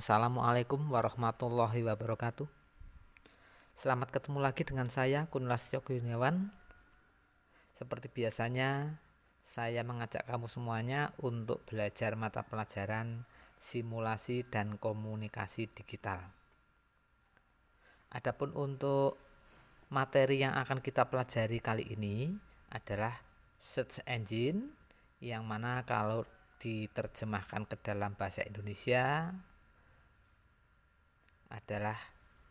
Assalamualaikum warahmatullahi wabarakatuh Selamat ketemu lagi dengan saya Kunlas Yogyuniawan Seperti biasanya saya mengajak kamu semuanya untuk belajar mata pelajaran simulasi dan komunikasi digital Adapun untuk materi yang akan kita pelajari kali ini adalah search engine yang mana kalau diterjemahkan ke dalam bahasa Indonesia adalah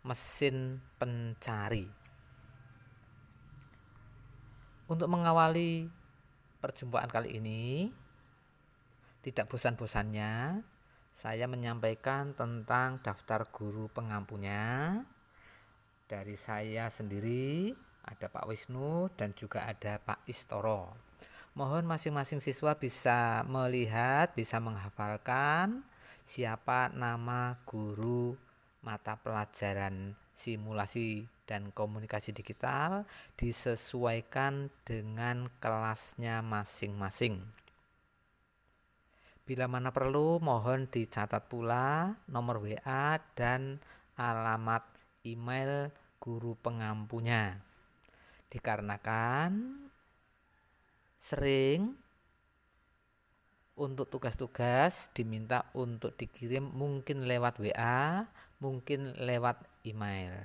mesin pencari. Untuk mengawali perjumpaan kali ini, tidak bosan-bosannya saya menyampaikan tentang daftar guru pengampunya dari saya sendiri, ada Pak Wisnu dan juga ada Pak Istoro. Mohon masing-masing siswa bisa melihat, bisa menghafalkan siapa nama guru mata pelajaran simulasi dan komunikasi digital disesuaikan dengan kelasnya masing-masing. Bila mana perlu, mohon dicatat pula nomor WA dan alamat email guru pengampunya. Dikarenakan sering untuk tugas-tugas diminta untuk dikirim mungkin lewat WA mungkin lewat email.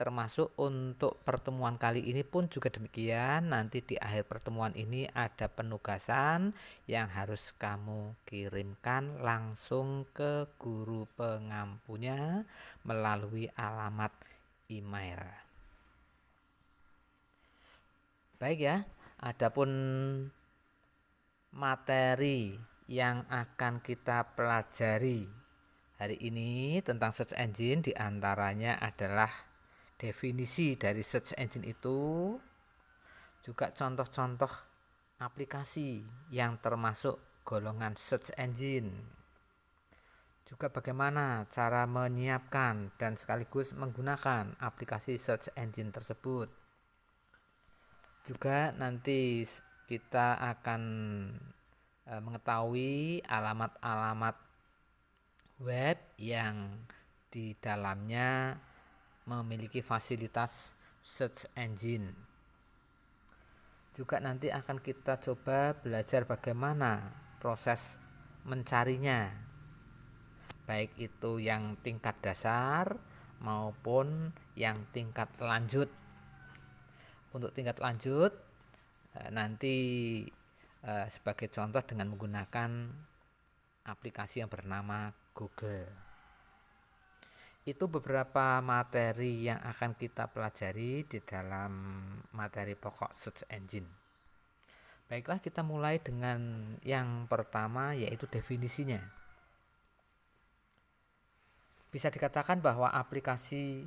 Termasuk untuk pertemuan kali ini pun juga demikian. Nanti di akhir pertemuan ini ada penugasan yang harus kamu kirimkan langsung ke guru pengampunya melalui alamat email. Baik ya, adapun materi yang akan kita pelajari Hari ini tentang search engine diantaranya adalah definisi dari search engine itu, juga contoh-contoh aplikasi yang termasuk golongan search engine. Juga bagaimana cara menyiapkan dan sekaligus menggunakan aplikasi search engine tersebut. Juga nanti kita akan eh, mengetahui alamat-alamat web yang di dalamnya memiliki fasilitas search engine. Juga nanti akan kita coba belajar bagaimana proses mencarinya. Baik itu yang tingkat dasar maupun yang tingkat lanjut. Untuk tingkat lanjut eh, nanti eh, sebagai contoh dengan menggunakan aplikasi yang bernama Google. Itu beberapa materi yang akan kita pelajari di dalam materi pokok search engine. Baiklah, kita mulai dengan yang pertama, yaitu definisinya. Bisa dikatakan bahwa aplikasi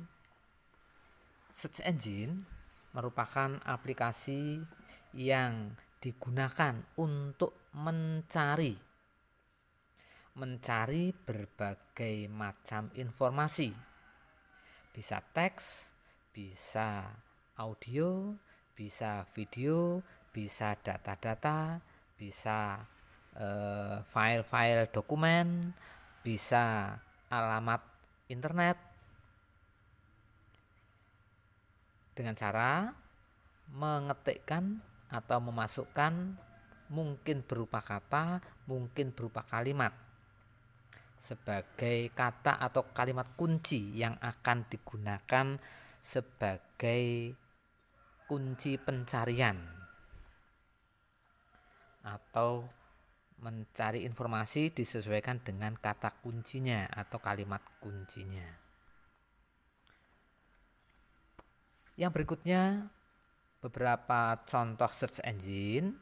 search engine merupakan aplikasi yang digunakan untuk mencari mencari berbagai macam informasi. Bisa teks, bisa audio, bisa video, bisa data-data, bisa eh, file-file dokumen, bisa alamat internet. Dengan cara mengetikkan atau memasukkan mungkin berupa kata, mungkin berupa kalimat sebagai kata atau kalimat kunci yang akan digunakan sebagai kunci pencarian atau mencari informasi disesuaikan dengan kata kuncinya atau kalimat kuncinya. Yang berikutnya beberapa contoh search engine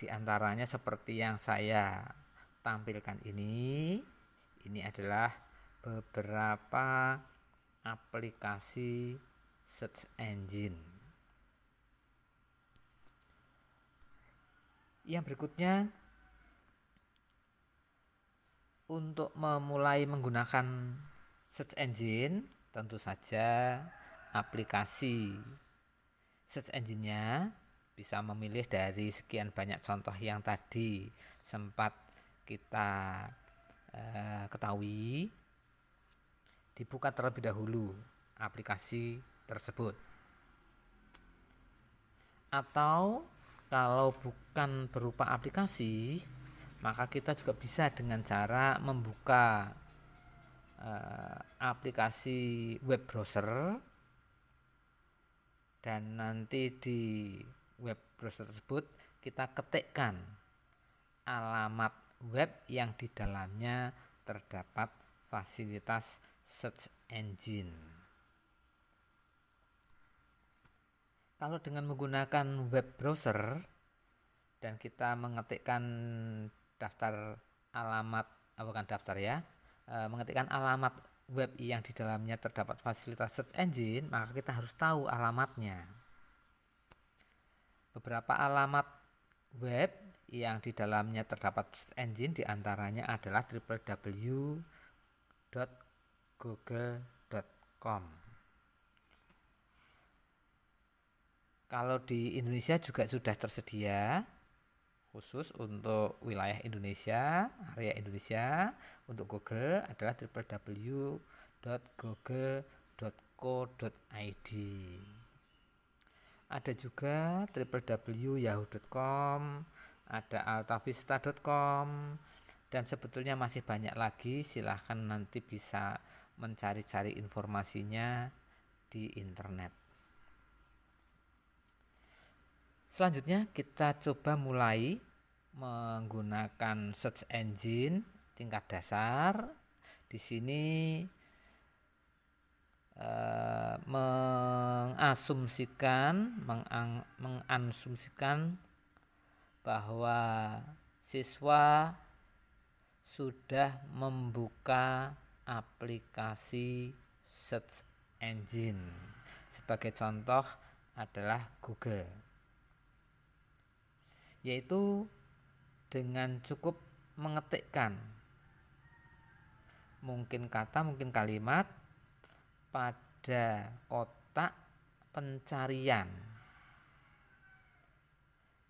di antaranya seperti yang saya tampilkan ini. Ini adalah beberapa aplikasi search engine. Yang berikutnya untuk memulai menggunakan search engine, tentu saja aplikasi search engine-nya bisa memilih dari sekian banyak contoh yang tadi sempat kita eh, ketahui dibuka terlebih dahulu aplikasi tersebut. Atau kalau bukan berupa aplikasi, maka kita juga bisa dengan cara membuka eh, aplikasi web browser dan nanti di web browser tersebut kita ketikkan alamat web yang di dalamnya terdapat fasilitas search engine. Kalau dengan menggunakan web browser dan kita mengetikkan daftar alamat, oh bukan daftar ya, e, mengetikkan alamat web yang di dalamnya terdapat fasilitas search engine, maka kita harus tahu alamatnya. Beberapa alamat web yang di dalamnya terdapat engine diantaranya adalah www.google.com. Kalau di Indonesia juga sudah tersedia khusus untuk wilayah Indonesia, area Indonesia untuk Google adalah www.google.co.id. Ada juga www.yahoo.com, ada altavista.com dan sebetulnya masih banyak lagi silahkan nanti bisa mencari-cari informasinya di internet selanjutnya kita coba mulai menggunakan search engine tingkat dasar di sini mengasumsikan mengang, mengasumsikan bahwa siswa sudah membuka aplikasi search engine. Sebagai contoh adalah Google. Yaitu dengan cukup mengetikkan mungkin kata, mungkin kalimat pada kotak pencarian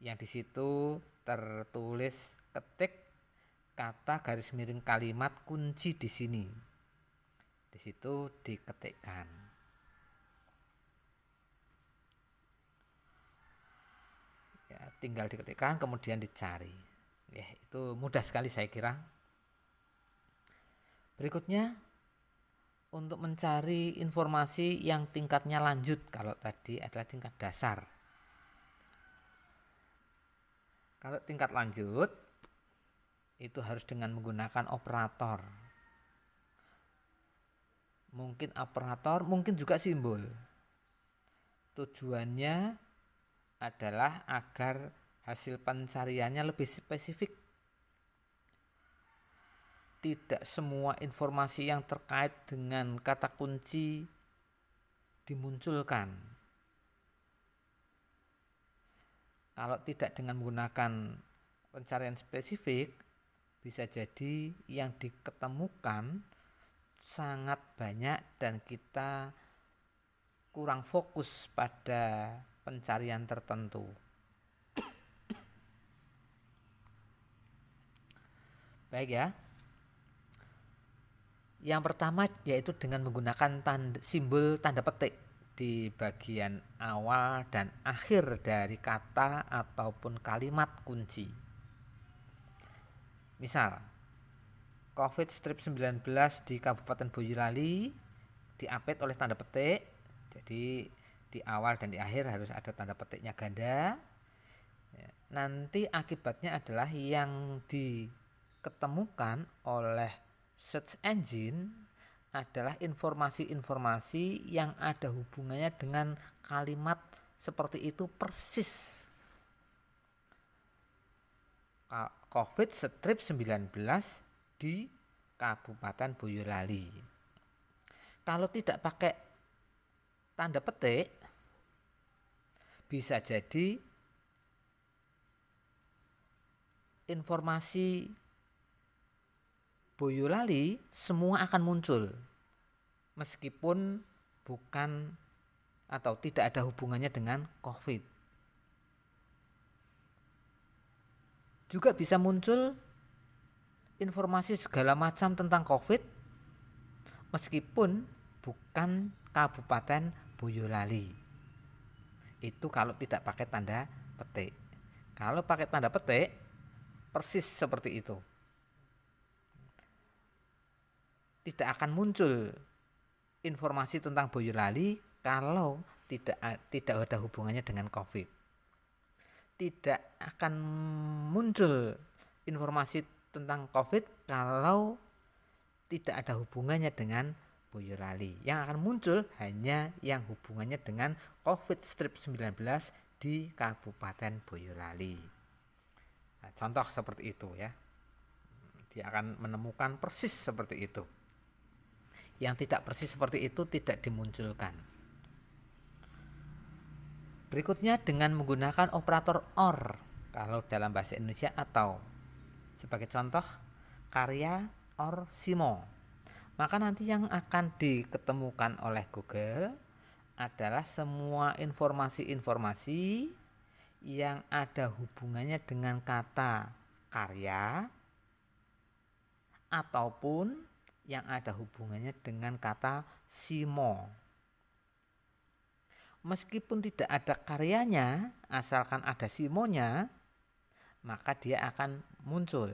yang di situ tertulis ketik kata garis miring kalimat kunci di sini. Di situ diketikkan. Ya, tinggal diketikkan kemudian dicari. Ya, itu mudah sekali saya kira. Berikutnya untuk mencari informasi yang tingkatnya lanjut kalau tadi adalah tingkat dasar kalau tingkat lanjut itu harus dengan menggunakan operator. Mungkin operator, mungkin juga simbol. Tujuannya adalah agar hasil pencariannya lebih spesifik. Tidak semua informasi yang terkait dengan kata kunci dimunculkan Kalau tidak dengan menggunakan pencarian spesifik, bisa jadi yang diketemukan sangat banyak dan kita kurang fokus pada pencarian tertentu. Baik ya. Yang pertama yaitu dengan menggunakan tanda, simbol tanda petik di bagian awal dan akhir dari kata ataupun kalimat kunci. Misal, COVID strip 19 di Kabupaten Boyolali diapit oleh tanda petik. Jadi di awal dan di akhir harus ada tanda petiknya ganda. Ya, nanti akibatnya adalah yang diketemukan oleh search engine adalah informasi-informasi yang ada hubungannya dengan kalimat seperti itu persis. COVID strip 19 di Kabupaten Boyolali. Kalau tidak pakai tanda petik bisa jadi informasi Boyolali semua akan muncul meskipun bukan atau tidak ada hubungannya dengan COVID. Juga bisa muncul informasi segala macam tentang COVID meskipun bukan Kabupaten Boyolali. Itu kalau tidak pakai tanda petik. Kalau pakai tanda petik persis seperti itu. tidak akan muncul informasi tentang Boyolali kalau tidak tidak ada hubungannya dengan Covid. Tidak akan muncul informasi tentang Covid kalau tidak ada hubungannya dengan Boyolali. Yang akan muncul hanya yang hubungannya dengan Covid strip 19 di Kabupaten Boyolali. Nah, contoh seperti itu ya. Dia akan menemukan persis seperti itu yang tidak persis seperti itu tidak dimunculkan. Berikutnya dengan menggunakan operator OR kalau dalam bahasa Indonesia atau sebagai contoh karya OR SIMO. Maka nanti yang akan diketemukan oleh Google adalah semua informasi-informasi yang ada hubungannya dengan kata karya ataupun yang ada hubungannya dengan kata simo. Meskipun tidak ada karyanya, asalkan ada simonya, maka dia akan muncul.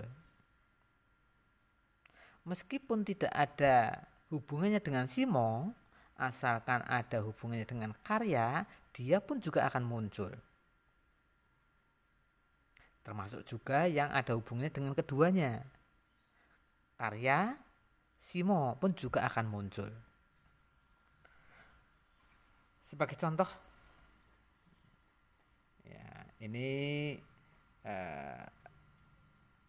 Meskipun tidak ada hubungannya dengan simo, asalkan ada hubungannya dengan karya, dia pun juga akan muncul. Termasuk juga yang ada hubungannya dengan keduanya. Karya Simo pun juga akan muncul. Sebagai contoh, ya ini uh,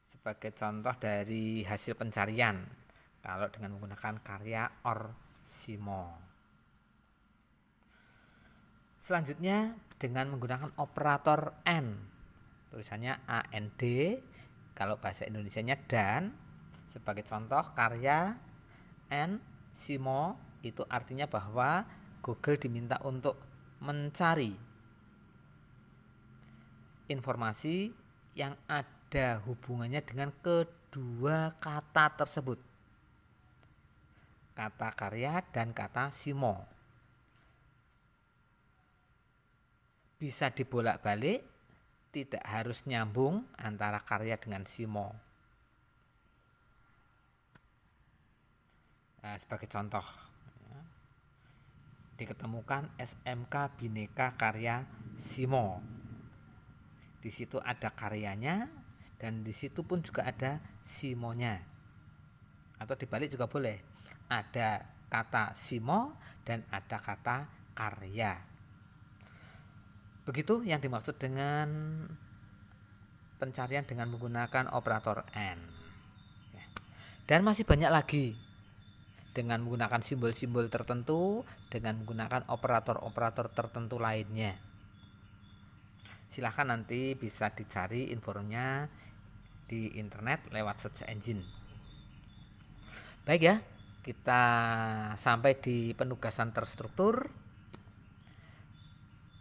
sebagai contoh dari hasil pencarian kalau dengan menggunakan karya Or Simo. Selanjutnya dengan menggunakan operator N, tulisannya AND kalau bahasa Indonesia-nya dan sebagai contoh karya N Simo itu artinya bahwa Google diminta untuk mencari informasi yang ada hubungannya dengan kedua kata tersebut. Kata karya dan kata Simo. Bisa dibolak-balik, tidak harus nyambung antara karya dengan Simo. eh, sebagai contoh ya. diketemukan SMK Bineka karya Simo di situ ada karyanya dan di situ pun juga ada Simonya atau dibalik juga boleh ada kata Simo dan ada kata karya begitu yang dimaksud dengan pencarian dengan menggunakan operator n ya. dan masih banyak lagi dengan menggunakan simbol-simbol tertentu, dengan menggunakan operator-operator tertentu lainnya. Silahkan nanti bisa dicari informnya di internet lewat search engine. Baik ya, kita sampai di penugasan terstruktur.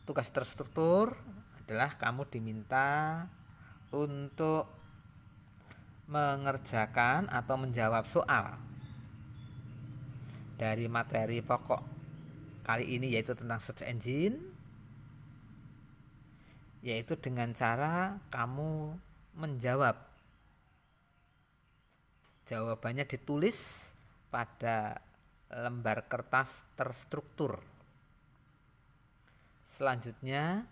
Tugas terstruktur adalah kamu diminta untuk mengerjakan atau menjawab soal dari materi pokok kali ini yaitu tentang search engine yaitu dengan cara kamu menjawab jawabannya ditulis pada lembar kertas terstruktur selanjutnya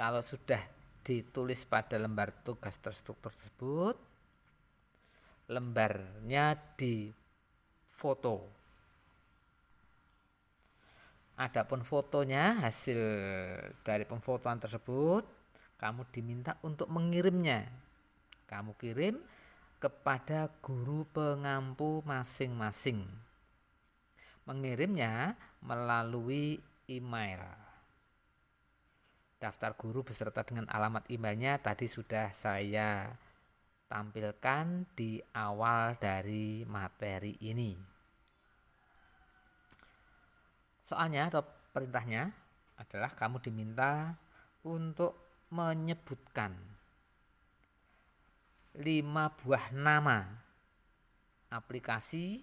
kalau sudah ditulis pada lembar tugas terstruktur tersebut lembarnya di foto Adapun fotonya hasil dari pemfotoan tersebut kamu diminta untuk mengirimnya. Kamu kirim kepada guru pengampu masing-masing. Mengirimnya melalui email. Daftar guru beserta dengan alamat emailnya tadi sudah saya tampilkan di awal dari materi ini. Soalnya atau perintahnya adalah kamu diminta untuk menyebutkan lima buah nama aplikasi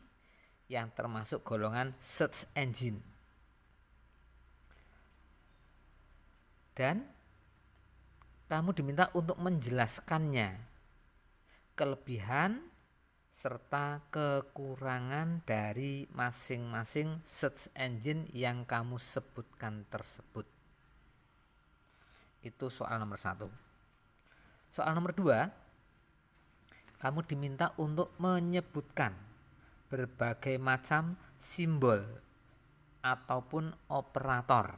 yang termasuk golongan search engine. Dan kamu diminta untuk menjelaskannya kelebihan serta kekurangan dari masing-masing search engine yang kamu sebutkan tersebut. Itu soal nomor satu. Soal nomor dua, kamu diminta untuk menyebutkan berbagai macam simbol ataupun operator.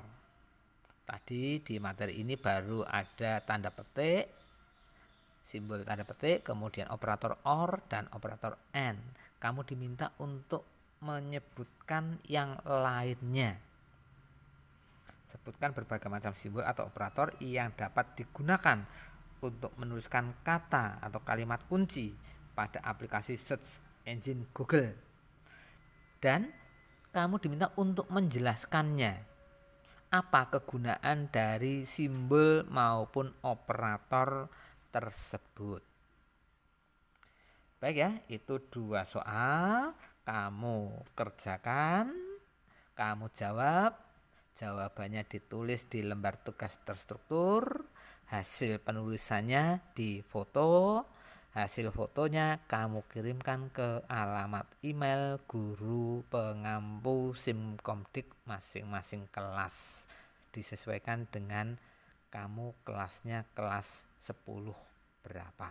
Tadi di materi ini baru ada tanda petik, simbol tanda petik, kemudian operator OR dan operator AND. Kamu diminta untuk menyebutkan yang lainnya. Sebutkan berbagai macam simbol atau operator yang dapat digunakan untuk menuliskan kata atau kalimat kunci pada aplikasi search engine Google. Dan kamu diminta untuk menjelaskannya. Apa kegunaan dari simbol maupun operator tersebut. Baik ya, itu dua soal kamu kerjakan, kamu jawab, jawabannya ditulis di lembar tugas terstruktur, hasil penulisannya di foto, hasil fotonya kamu kirimkan ke alamat email guru pengampu Simkomdik masing-masing kelas. Disesuaikan dengan kamu kelasnya kelas 10 berapa.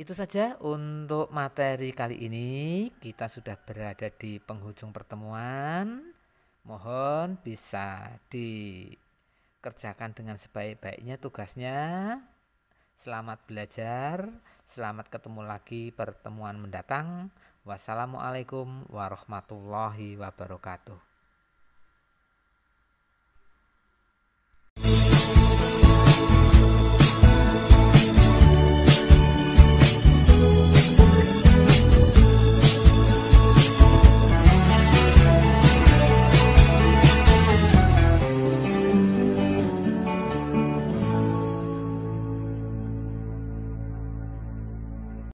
Itu saja untuk materi kali ini. Kita sudah berada di penghujung pertemuan. Mohon bisa dikerjakan dengan sebaik-baiknya tugasnya. Selamat belajar, selamat ketemu lagi pertemuan mendatang. Wassalamualaikum warahmatullahi wabarakatuh.